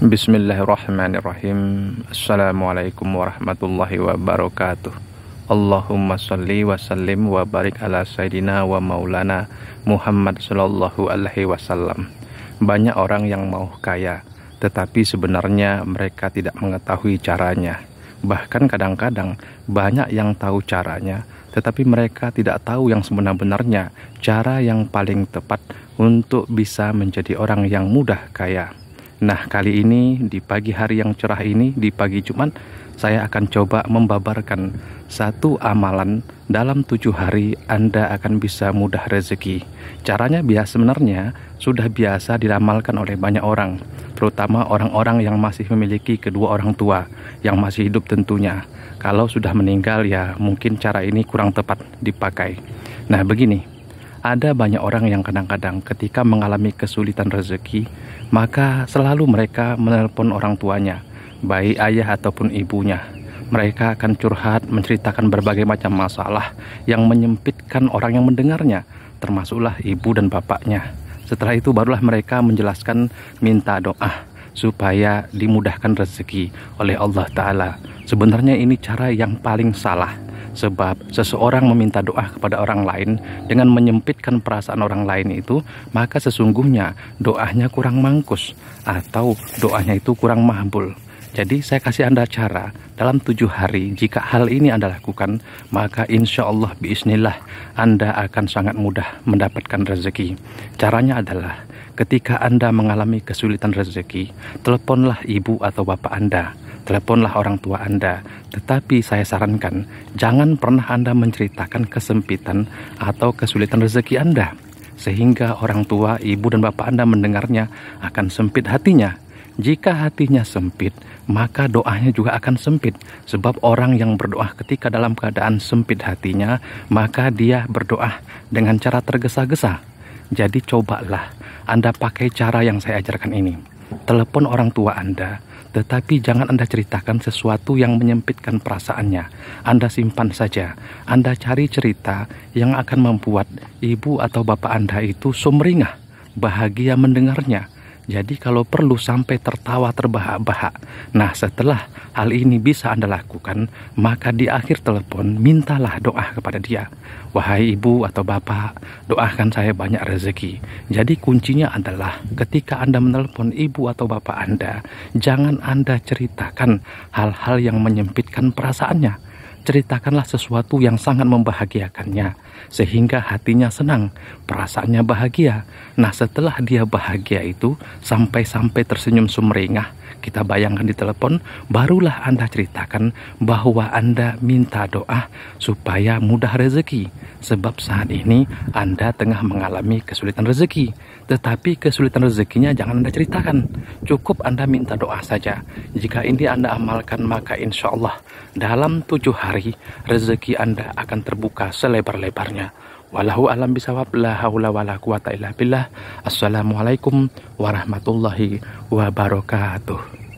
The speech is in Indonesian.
Bismillahirrahmanirrahim Assalamualaikum warahmatullahi wabarakatuh Allahumma salli wa sallim wa barik ala sayyidina wa maulana Muhammad sallallahu alaihi wasallam Banyak orang yang mau kaya Tetapi sebenarnya mereka tidak mengetahui caranya Bahkan kadang-kadang banyak yang tahu caranya Tetapi mereka tidak tahu yang sebenar-benarnya Cara yang paling tepat untuk bisa menjadi orang yang mudah kaya Nah, kali ini di pagi hari yang cerah ini, di pagi Jumat, saya akan coba membabarkan satu amalan dalam tujuh hari Anda akan bisa mudah rezeki. Caranya biasa sebenarnya sudah biasa diramalkan oleh banyak orang, terutama orang-orang yang masih memiliki kedua orang tua, yang masih hidup tentunya. Kalau sudah meninggal ya mungkin cara ini kurang tepat dipakai. Nah, begini ada banyak orang yang kadang-kadang ketika mengalami kesulitan rezeki, maka selalu mereka menelpon orang tuanya, baik ayah ataupun ibunya. Mereka akan curhat menceritakan berbagai macam masalah yang menyempitkan orang yang mendengarnya, termasuklah ibu dan bapaknya. Setelah itu barulah mereka menjelaskan minta doa supaya dimudahkan rezeki oleh Allah Ta'ala. Sebenarnya ini cara yang paling salah Sebab seseorang meminta doa kepada orang lain dengan menyempitkan perasaan orang lain itu, maka sesungguhnya doanya kurang mangkus atau doanya itu kurang mahbul. Jadi saya kasih Anda cara dalam tujuh hari jika hal ini Anda lakukan maka insya Allah biisnillah Anda akan sangat mudah mendapatkan rezeki. Caranya adalah ketika Anda mengalami kesulitan rezeki, teleponlah ibu atau bapak Anda teleponlah orang tua Anda. Tetapi saya sarankan, jangan pernah Anda menceritakan kesempitan atau kesulitan rezeki Anda. Sehingga orang tua, ibu, dan bapak Anda mendengarnya akan sempit hatinya. Jika hatinya sempit, maka doanya juga akan sempit. Sebab orang yang berdoa ketika dalam keadaan sempit hatinya, maka dia berdoa dengan cara tergesa-gesa. Jadi cobalah Anda pakai cara yang saya ajarkan ini telepon orang tua Anda, tetapi jangan Anda ceritakan sesuatu yang menyempitkan perasaannya. Anda simpan saja. Anda cari cerita yang akan membuat ibu atau bapak Anda itu sumringah, bahagia mendengarnya jadi kalau perlu sampai tertawa terbahak-bahak. Nah setelah hal ini bisa Anda lakukan, maka di akhir telepon mintalah doa kepada dia. Wahai ibu atau bapak, doakan saya banyak rezeki. Jadi kuncinya adalah ketika Anda menelpon ibu atau bapak Anda, jangan Anda ceritakan hal-hal yang menyempitkan perasaannya ceritakanlah sesuatu yang sangat membahagiakannya sehingga hatinya senang, perasaannya bahagia. Nah, setelah dia bahagia itu sampai-sampai tersenyum sumringah, kita bayangkan di telepon, barulah Anda ceritakan bahwa Anda minta doa supaya mudah rezeki. Sebab saat ini Anda tengah mengalami kesulitan rezeki. Tetapi kesulitan rezekinya jangan Anda ceritakan. Cukup Anda minta doa saja. Jika ini Anda amalkan maka insya Allah dalam tujuh hari rezeki Anda akan terbuka selebar-lebar sebenarnya. Walahu alam bisawab la haula wala quwata illa billah. Assalamualaikum warahmatullahi wabarakatuh.